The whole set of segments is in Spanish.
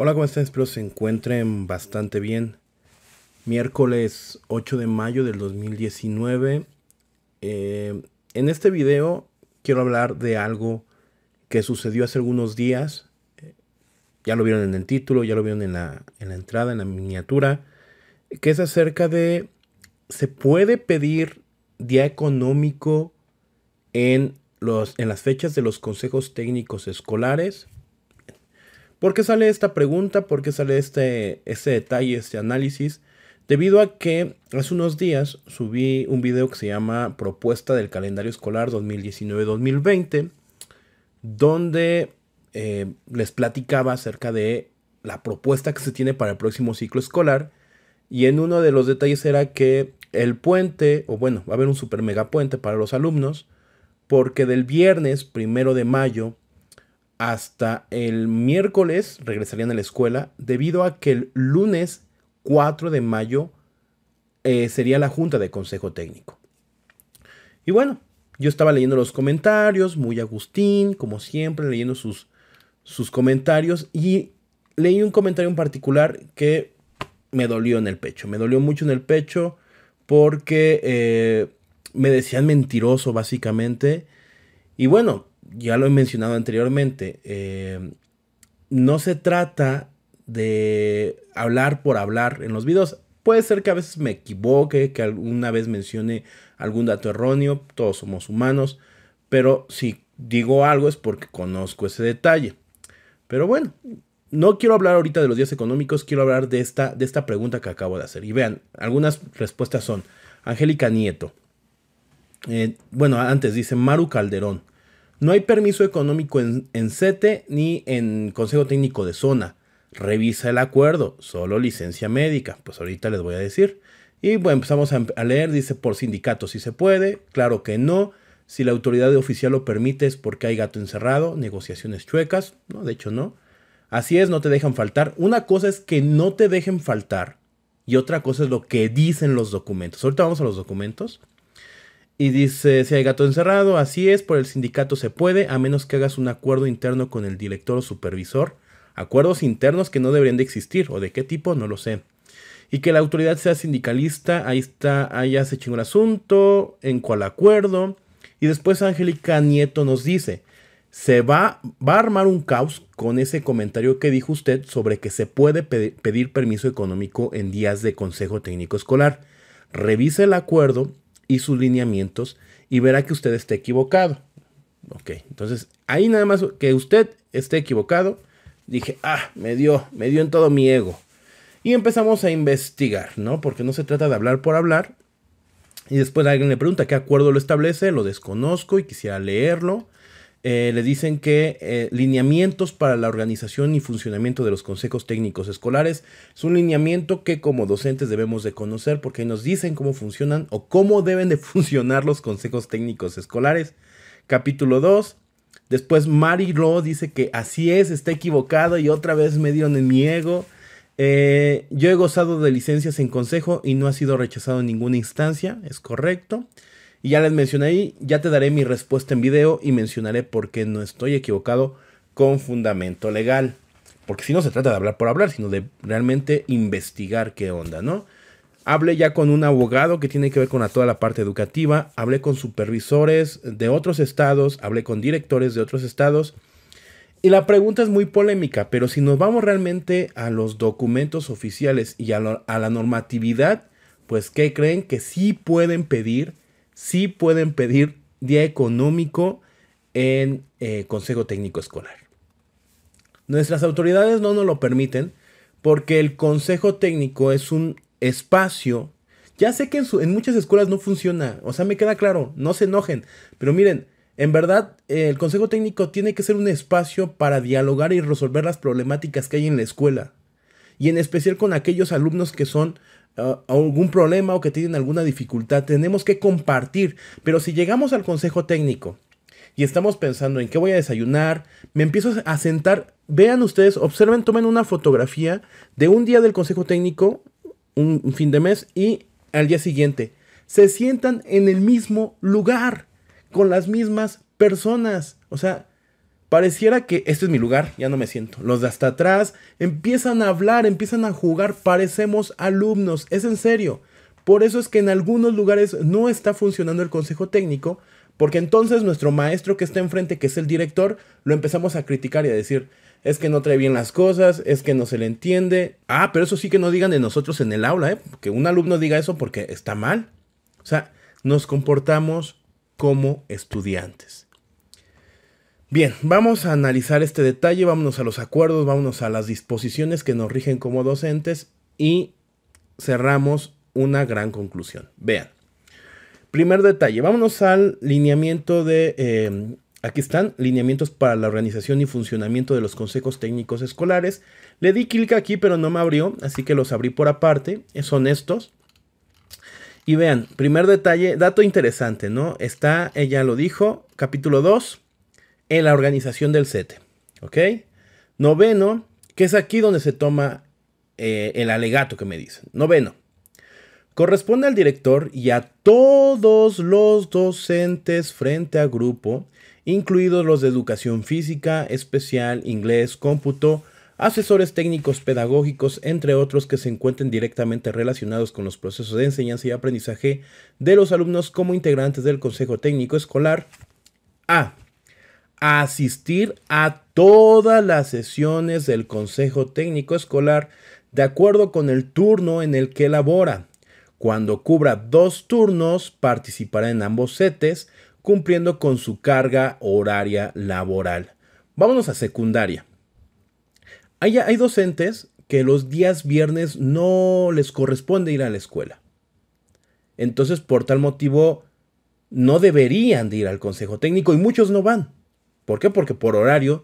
Hola, ¿cómo están? Espero se encuentren bastante bien. Miércoles 8 de mayo del 2019. Eh, en este video quiero hablar de algo que sucedió hace algunos días. ya lo vieron en el título, ya lo vieron en la, entrada, en la miniatura. Que es acerca de, ¿se puede pedir día económico en, los, en las fechas de los consejos técnicos escolares? ¿Por qué sale esta pregunta? ¿Por qué sale este, este, detalle, este análisis? Debido a que hace unos días subí un video que se llama Propuesta del Calendario Escolar 2019-2020, donde eh, les platicaba acerca de la propuesta que se tiene para el próximo ciclo escolar. Y en uno de los detalles era que el puente, o bueno, va a haber un super mega puente para los alumnos, porque del viernes primero de mayo hasta el miércoles regresarían a la escuela debido a que el lunes 4 de mayo eh, sería la junta de consejo técnico. Y bueno, yo estaba leyendo los comentarios, muy Agustín, como siempre, leyendo sus, sus comentarios y leí un comentario en particular que me dolió en el pecho, me dolió mucho en el pecho porque eh, me decían mentiroso básicamente. Y bueno, ya lo he mencionado anteriormente, eh, no se trata de hablar por hablar en los videos. Puede ser que a veces me equivoque, que alguna vez mencione algún dato erróneo, todos somos humanos, pero si digo algo es porque conozco ese detalle. Pero bueno, no quiero hablar ahorita de los días económicos, quiero hablar de esta, de esta pregunta que acabo de hacer. Y vean, algunas respuestas son, Angélica Nieto, eh, bueno, antes dice Maru Calderón, no hay permiso económico en, en CETE ni en Consejo Técnico de Zona. Revisa el acuerdo, solo licencia médica. Pues ahorita les voy a decir. Y bueno, empezamos a, a leer, dice por sindicato si se puede, claro que no. Si la autoridad oficial lo permite es porque hay gato encerrado, negociaciones chuecas, ¿no? De hecho, no. Así es, no te dejan faltar. Una cosa es que no te dejen faltar y otra cosa es lo que dicen los documentos. Ahorita vamos a los documentos. Y dice, si hay gato encerrado, así es, por el sindicato se puede, a menos que hagas un acuerdo interno con el director o supervisor. Acuerdos internos que no deberían de existir, o de qué tipo, no lo sé. Y que la autoridad sea sindicalista, ahí está, ahí hace se el asunto, en cuál acuerdo. Y después Angélica Nieto nos dice, se va, va a armar un caos con ese comentario que dijo usted sobre que se puede pedir permiso económico en días de consejo técnico escolar. Revise el acuerdo y sus lineamientos y verá que usted esté equivocado. Ok, entonces ahí nada más que usted esté equivocado, dije, ah, me dio, me dio en todo mi ego. Y empezamos a investigar, ¿no? Porque no se trata de hablar por hablar. Y después alguien le pregunta qué acuerdo lo establece, lo desconozco y quisiera leerlo. Eh, le dicen que eh, lineamientos para la organización y funcionamiento de los consejos técnicos escolares es un lineamiento que como docentes debemos de conocer porque nos dicen cómo funcionan o cómo deben de funcionar los consejos técnicos escolares. Capítulo 2. Después Mary Law dice que así es, está equivocado y otra vez me dieron en mi ego. Eh, yo he gozado de licencias en consejo y no ha sido rechazado en ninguna instancia, es correcto. Y ya les mencioné ahí, ya te daré mi respuesta en video y mencionaré por qué no estoy equivocado con fundamento legal. Porque si no se trata de hablar por hablar, sino de realmente investigar qué onda, ¿no? Hablé ya con un abogado que tiene que ver con toda la parte educativa, hablé con supervisores de otros estados, hablé con directores de otros estados. Y la pregunta es muy polémica, pero si nos vamos realmente a los documentos oficiales y a, a la normatividad, pues ¿qué creen que sí pueden pedir sí pueden pedir día económico en eh, Consejo Técnico Escolar. Nuestras autoridades no nos lo permiten porque el Consejo Técnico es un espacio. Ya sé que en, en muchas escuelas no funciona, o sea, me queda claro, no se enojen, pero miren, en verdad, el consejo técnico tiene que ser un espacio para dialogar y resolver las problemáticas que hay en la escuela. Y en especial con aquellos alumnos que son algún problema o que tienen alguna dificultad, tenemos que compartir. Pero si llegamos al consejo técnico y estamos pensando en qué voy a desayunar, me empiezo a sentar, vean ustedes, observen, tomen una fotografía de un día del consejo técnico, un fin de mes y al día siguiente. Se sientan en el mismo lugar, con las mismas personas. O sea, Pareciera que este es mi lugar, ya no me siento. Los de hasta atrás empiezan a hablar, empiezan a jugar, parecemos alumnos, es en serio. Por eso es que en algunos lugares no está funcionando el consejo técnico, porque entonces nuestro maestro que está enfrente, que es el director, lo empezamos a criticar y a decir, es que no trae bien las cosas, es que no se le entiende. Ah, pero eso sí que no digan de nosotros en el aula, ¿eh? que un alumno diga eso porque está mal. O sea, nos comportamos como estudiantes. Bien, vamos a analizar este detalle, vámonos a los acuerdos, vámonos a las disposiciones que nos rigen como docentes y cerramos una gran conclusión. Vean. Primer detalle, vámonos al lineamiento de... Em, aquí están, lineamientos para la organización y funcionamiento de los consejos técnicos escolares. Le di clic aquí, pero no me abrió, así que los abrí por aparte. Son estos. Y vean, primer detalle, dato interesante, ¿no? Está, ella lo dijo, capítulo 2, en la organización del CETE. ¿Ok? Noveno, que es aquí donde se toma eh, el alegato que me dicen. Noveno. Corresponde al director y a todos los docentes frente a grupo, incluidos los de educación física, especial, inglés, cómputo, asesores técnicos pedagógicos, entre otros que se encuentren directamente relacionados con los procesos de enseñanza y aprendizaje de los alumnos como integrantes del Consejo Técnico Escolar. A a asistir a todas las sesiones del Consejo Técnico Escolar de acuerdo con el turno en el que labora. Cuando cubra dos turnos, participará en ambos setes, cumpliendo con su carga horaria laboral. Vámonos a secundaria. Hay, hay docentes que los días viernes no les corresponde ir a la escuela. Entonces, por tal motivo, no deberían de ir al Consejo Técnico y muchos no van. ¿Por qué? Porque por horario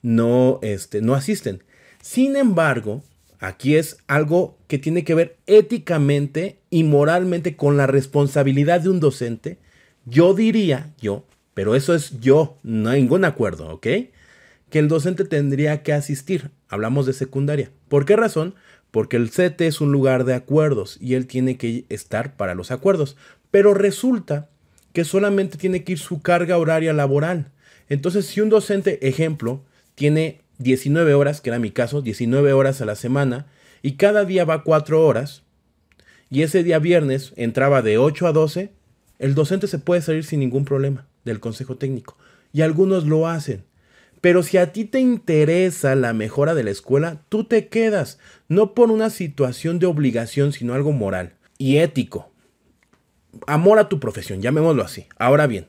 no, este, no asisten. Sin embargo, aquí es algo que tiene que ver éticamente y moralmente con la responsabilidad de un docente. Yo diría, yo, pero eso es yo, no hay ningún acuerdo, ¿ok? Que el docente tendría que asistir. Hablamos de secundaria. ¿Por qué razón? Porque el CT es un lugar de acuerdos y él tiene que estar para los acuerdos. Pero resulta que solamente tiene que ir su carga horaria laboral. Entonces, si un docente, ejemplo, tiene 19 horas, que era mi caso, 19 horas a la semana, y cada día va 4 horas, y ese día viernes entraba de 8 a 12, el docente se puede salir sin ningún problema del consejo técnico. Y algunos lo hacen. Pero si a ti te interesa la mejora de la escuela, tú te quedas, no por una situación de obligación, sino algo moral y ético. Amor a tu profesión, llamémoslo así. Ahora bien,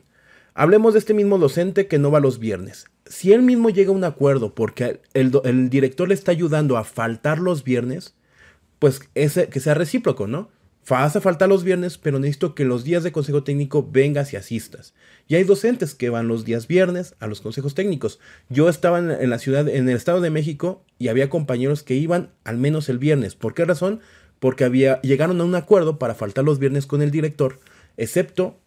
Hablemos de este mismo docente que no va los viernes. Si él mismo llega a un acuerdo porque el, director le está ayudando a faltar los viernes, pues que sea recíproco, ¿no? Vas a faltar los viernes, pero necesito que los días de consejo técnico vengas y asistas. Y hay docentes que van los días viernes a los consejos técnicos. Yo estaba en la ciudad, en el Estado de México, y había compañeros que iban al menos el viernes. ¿Por qué razón? Porque había, llegaron a un acuerdo para faltar los viernes con el director, excepto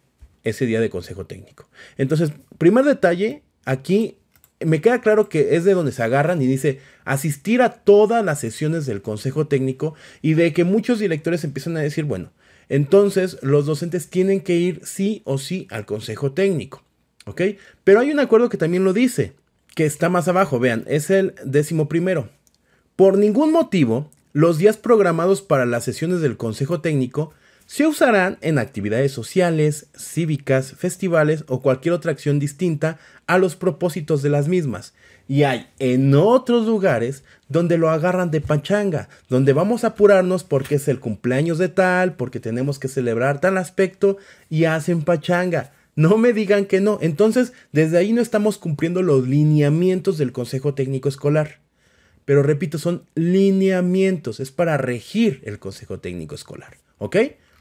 ese día de consejo técnico. Entonces, primer detalle, aquí me queda claro que es de donde se agarran y dice asistir a todas las sesiones del consejo técnico y de que muchos directores empiezan a decir, bueno, entonces los docentes tienen que ir sí o sí al consejo técnico, ¿ok? Pero hay un acuerdo que también lo dice, que está más abajo, vean, es el décimo primero. Por ningún motivo, los días programados para las sesiones del consejo técnico se usarán en actividades sociales, cívicas, festivales o cualquier otra acción distinta a los propósitos de las mismas. Y hay en otros lugares donde lo agarran de pachanga, donde vamos a apurarnos porque es el cumpleaños de tal, porque tenemos que celebrar tal aspecto y hacen pachanga. No me digan que no. Entonces, desde ahí no estamos cumpliendo los lineamientos del Consejo Técnico Escolar. Pero repito, son lineamientos, es para regir el Consejo Técnico Escolar. ¿Ok?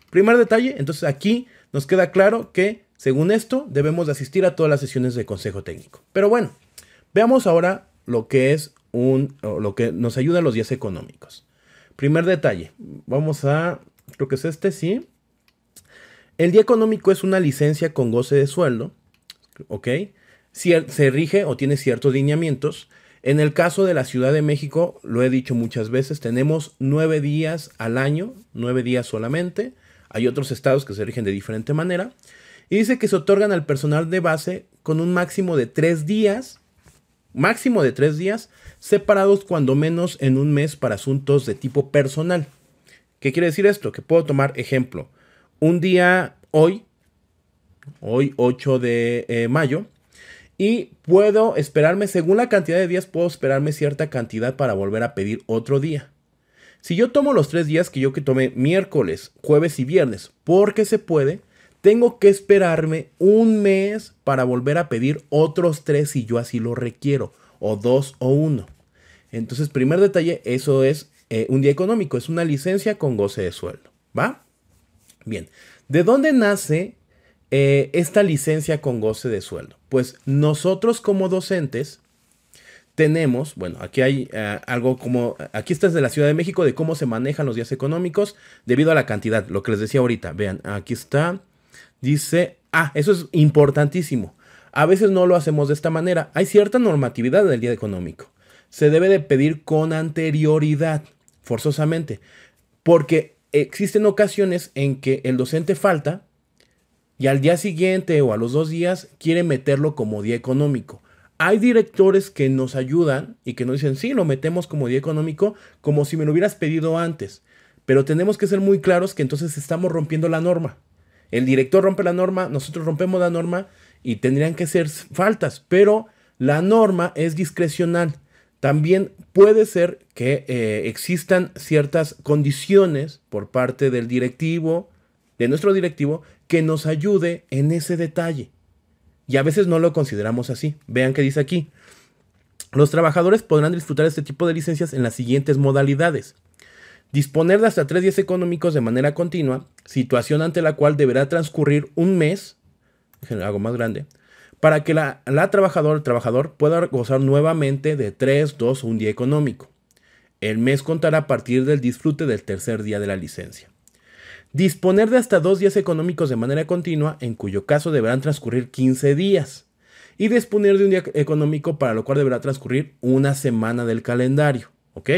Primer detalle, entonces aquí nos queda claro que, según esto, debemos de asistir a todas las sesiones de consejo técnico. Pero bueno, veamos ahora lo que es un, lo que nos ayuda a los días económicos. Primer detalle, vamos a, creo que es este, sí. El día económico es una licencia con goce de sueldo, ¿ok? se rige o tiene ciertos lineamientos. En el caso de la Ciudad de México, lo he dicho muchas veces, tenemos nueve días al año, nueve días solamente. Hay otros estados que se rigen de diferente manera. Y dice que se otorgan al personal de base con un máximo de tres días, máximo de tres días, separados cuando menos en un mes para asuntos de tipo personal. ¿Qué quiere decir esto? Que puedo tomar ejemplo. Un día hoy, hoy 8 de eh, mayo, y puedo esperarme, según la cantidad de días, puedo esperarme cierta cantidad para volver a pedir otro día. Si yo tomo los tres días que yo que tomé miércoles, jueves y viernes, porque se puede, tengo que esperarme un mes para volver a pedir otros tres si yo así lo requiero, o dos o uno. Entonces, primer detalle, eso es eh, un día económico, es una licencia con goce de sueldo, ¿va? Bien, ¿de dónde nace eh, esta licencia con goce de sueldo? Pues nosotros como docentes tenemos, bueno, aquí hay eh, algo como, aquí está desde la Ciudad de México, de cómo se manejan los días económicos debido a la cantidad, lo que les decía ahorita, vean, aquí está, dice, ah, eso es importantísimo, a veces no lo hacemos de esta manera, hay cierta normatividad del día económico, se debe de pedir con anterioridad, forzosamente, porque existen ocasiones en que el docente falta y al día siguiente o a los dos días quiere meterlo como día económico hay directores que nos ayudan y que nos dicen, sí, lo metemos como día económico, como si me lo hubieras pedido antes. Pero tenemos que ser muy claros que entonces estamos rompiendo la norma. El director rompe la norma, nosotros rompemos la norma y tendrían que ser faltas, pero la norma es discrecional. También puede ser que eh, existan ciertas condiciones por parte del directivo, de nuestro directivo, que nos ayude en ese detalle. Y a veces no lo consideramos así. Vean qué dice aquí. Los trabajadores podrán disfrutar este tipo de licencias en las siguientes modalidades. Disponer de hasta tres días económicos de manera continua, situación ante la cual deberá transcurrir un mes, algo más grande, para que la, trabajadora o trabajador pueda gozar nuevamente de tres, dos o un día económico. El mes contará a partir del disfrute del tercer día de la licencia. Disponer de hasta dos días económicos de manera continua, en cuyo caso deberán transcurrir 15 días. Y disponer de un día económico para lo cual deberá transcurrir una semana del calendario. ¿Ok?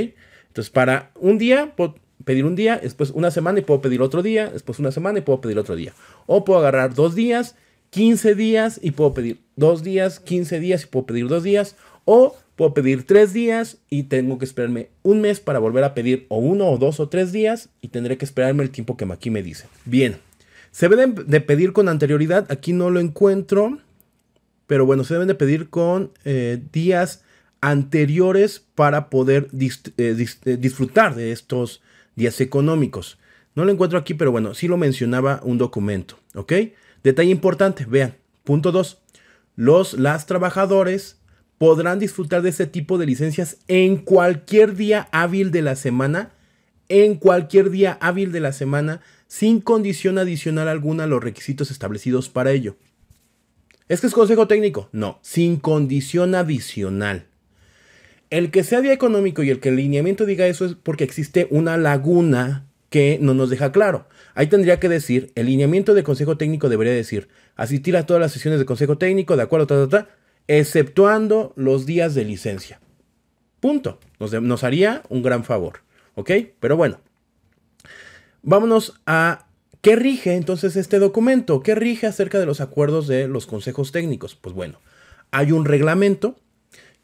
Entonces, para un día, puedo pedir un día, después una semana y puedo pedir otro día, después una semana y puedo pedir otro día. O puedo agarrar dos días, 15 días y puedo pedir dos días, 15 días y puedo pedir dos días. O Puedo pedir tres días y tengo que esperarme un mes para volver a pedir o uno o dos o tres días y tendré que esperarme el tiempo que aquí me dice. Bien, se deben de pedir con anterioridad, aquí no lo encuentro, pero bueno, se deben de pedir con eh, días anteriores para poder eh, eh, disfrutar de estos días económicos. No lo encuentro aquí, pero bueno, sí lo mencionaba un documento, ¿ok? Detalle importante, vean, punto dos. Los, las trabajadores podrán disfrutar de este tipo de licencias en cualquier día hábil de la semana, en cualquier día hábil de la semana, sin condición adicional alguna a los requisitos establecidos para ello. ¿Es que es consejo técnico? No, sin condición adicional. El que sea día económico y el que el lineamiento diga eso es porque existe una laguna que no nos deja claro. Ahí tendría que decir, el lineamiento de consejo técnico debería decir, asistir a todas las sesiones de consejo técnico, de acuerdo, ta, ta, ta, exceptuando los días de licencia. Punto. Nos, haría un gran favor. ¿Ok? Pero bueno. Vámonos a ¿Qué rige entonces este documento? ¿Qué rige acerca de los acuerdos de los consejos técnicos? Pues bueno, hay un reglamento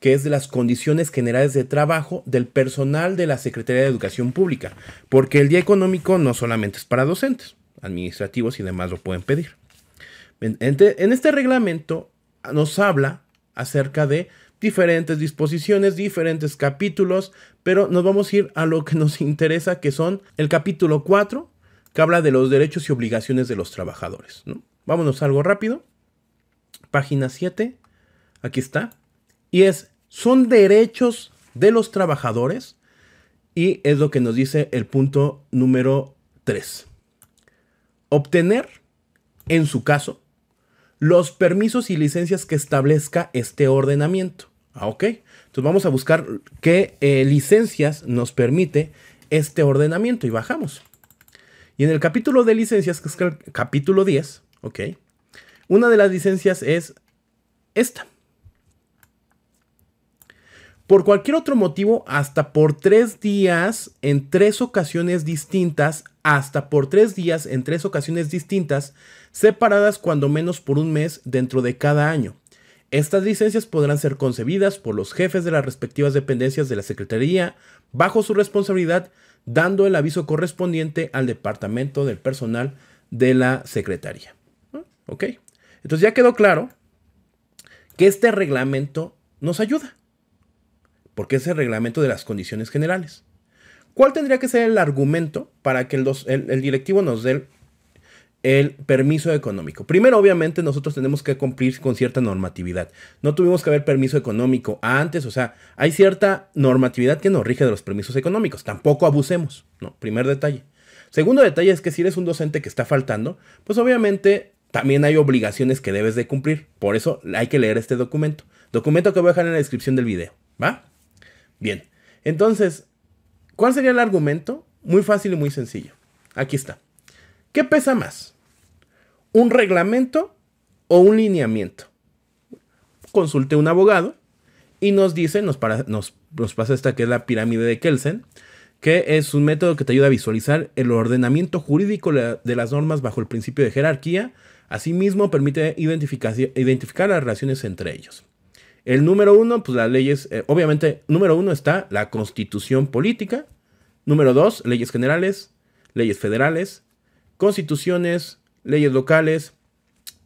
que es de las condiciones generales de trabajo del personal de la Secretaría de Educación Pública, porque el día económico no solamente es para docentes, administrativos y demás lo pueden pedir. En este reglamento nos habla acerca de diferentes disposiciones, diferentes capítulos, pero nos vamos a ir a lo que nos interesa, que son el capítulo 4, que habla de los derechos y obligaciones de los trabajadores. Vámonos algo rápido. Página 7, aquí está. Y es, son derechos de los trabajadores y es lo que nos dice el punto número 3. Obtener, en su caso, los permisos y licencias que establezca este ordenamiento. Ah, ok. Entonces vamos a buscar qué eh, licencias nos permite este ordenamiento y bajamos. Y en el capítulo de licencias, que es el capítulo 10, ok, una de las licencias es esta. Por cualquier otro motivo, hasta por tres días en tres ocasiones distintas, hasta por tres días en tres ocasiones distintas, separadas cuando menos por un mes dentro de cada año. Estas licencias podrán ser concebidas por los jefes de las respectivas dependencias de la Secretaría bajo su responsabilidad, dando el aviso correspondiente al Departamento del Personal de la Secretaría. ¿Mm? ¿Ok? Entonces ya quedó claro que este reglamento nos ayuda, porque es el reglamento de las condiciones generales. ¿Cuál tendría que ser el argumento para que el, directivo nos dé el el permiso económico. Primero, obviamente, nosotros tenemos que cumplir con cierta normatividad. No tuvimos que haber permiso económico antes, o sea, hay cierta normatividad que nos rige de los permisos económicos. Tampoco abusemos, ¿no? Primer detalle. Segundo detalle es que si eres un docente que está faltando, pues obviamente también hay obligaciones que debes de cumplir. Por eso hay que leer este documento. Documento que voy a dejar en la descripción del video, ¿va? Bien. Entonces, ¿cuál sería el argumento? Muy fácil y muy sencillo. Aquí está. ¿Qué pesa más? un reglamento o un lineamiento. Consulte un abogado y nos dice, nos, nos, pasa esta que es la pirámide de Kelsen, que es un método que te ayuda a visualizar el ordenamiento jurídico de las normas bajo el principio de jerarquía. Asimismo, permite identificar, las relaciones entre ellos. El número uno, pues las leyes, eh, obviamente, número uno está la constitución política. Número dos, leyes generales, leyes federales, constituciones, leyes locales,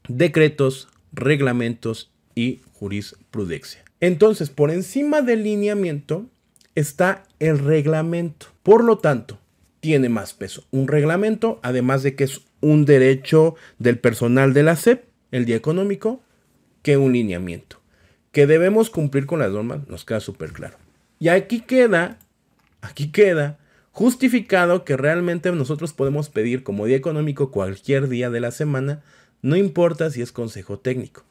decretos, reglamentos y jurisprudencia. Entonces, por encima del lineamiento está el reglamento. Por lo tanto, tiene más peso un reglamento, además de que es un derecho del personal de la SEP, el día económico, que un lineamiento. Que debemos cumplir con las normas, nos queda súper claro. Y aquí queda, aquí queda justificado que realmente nosotros podemos pedir como día económico cualquier día de la semana, no importa si es consejo técnico.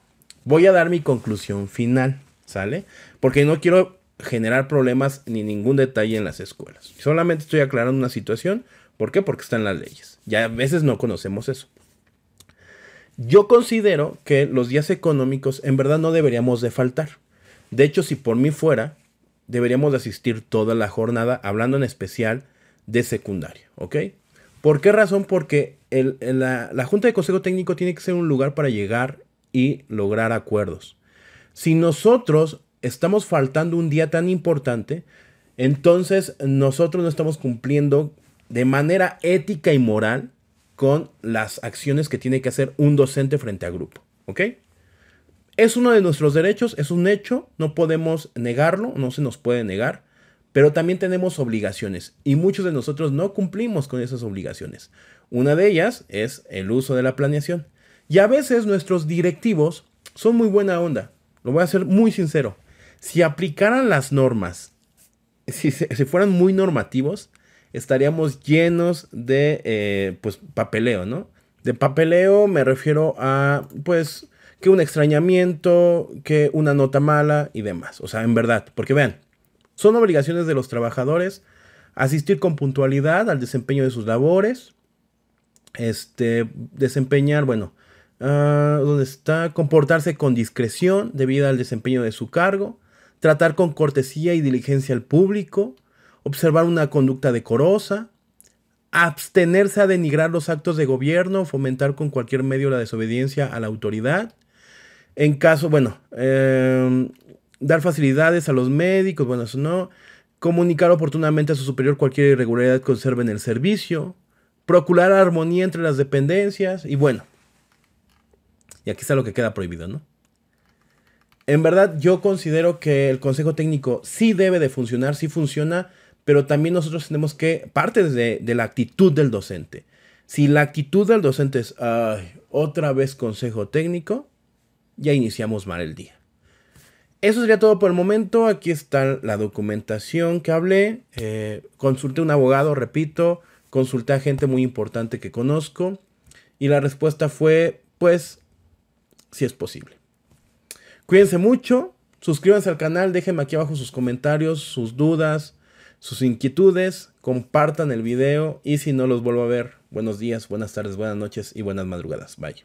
Voy a dar mi conclusión final, ¿sale? Porque no quiero generar problemas ni ningún detalle en las escuelas. Solamente estoy aclarando una situación. ¿Por qué? Porque están las leyes. Ya a veces no conocemos eso. Yo considero que los días económicos en verdad no deberíamos de faltar. De hecho, si por mí fuera, deberíamos de asistir toda la jornada, hablando en especial de secundaria, ¿ok? ¿Por qué razón? Porque la, la Junta de Consejo Técnico tiene que ser un lugar para llegar y lograr acuerdos. Si nosotros estamos faltando un día tan importante, entonces nosotros no estamos cumpliendo de manera ética y moral con las acciones que tiene que hacer un docente frente a grupo, ¿ok? Es uno de nuestros derechos, es un hecho, no podemos negarlo, no se nos puede negar. Pero también tenemos obligaciones y muchos de nosotros no cumplimos con esas obligaciones. Una de ellas es el uso de la planeación. Y a veces nuestros directivos son muy buena onda. Lo voy a ser muy sincero. Si aplicaran las normas, si, fueran muy normativos, estaríamos llenos de eh, pues, papeleo, ¿no? De papeleo me refiero a, pues, que un extrañamiento, que una nota mala y demás. O sea, en verdad, porque vean, son obligaciones de los trabajadores asistir con puntualidad al desempeño de sus labores, este, desempeñar, bueno, ah, ¿dónde está? Comportarse con discreción debido al desempeño de su cargo, tratar con cortesía y diligencia al público, observar una conducta decorosa, abstenerse a denigrar los actos de gobierno, fomentar con cualquier medio la desobediencia a la autoridad. En caso, bueno, em, dar facilidades a los médicos, bueno, eso no, comunicar oportunamente a su superior cualquier irregularidad que observe en el servicio, procurar armonía entre las dependencias y bueno, y aquí está lo que queda prohibido, ¿no? En verdad yo considero que el Consejo Técnico sí debe de funcionar, sí funciona, pero también nosotros tenemos que, parte de, de la actitud del docente. Si la actitud del docente es, ay, otra vez Consejo Técnico, ya iniciamos mal el día. Eso sería todo por el momento. Aquí está la documentación que hablé. Eh, consulté a un abogado, repito. Consulté a gente muy importante que conozco. Y la respuesta fue, pues, si es posible. Cuídense mucho. Suscríbanse al canal. Déjenme aquí abajo sus comentarios, sus dudas, sus inquietudes. Compartan el video. Y si no los vuelvo a ver, buenos días, buenas tardes, buenas noches y buenas madrugadas. Bye.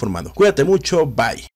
Cuídate mucho, bye.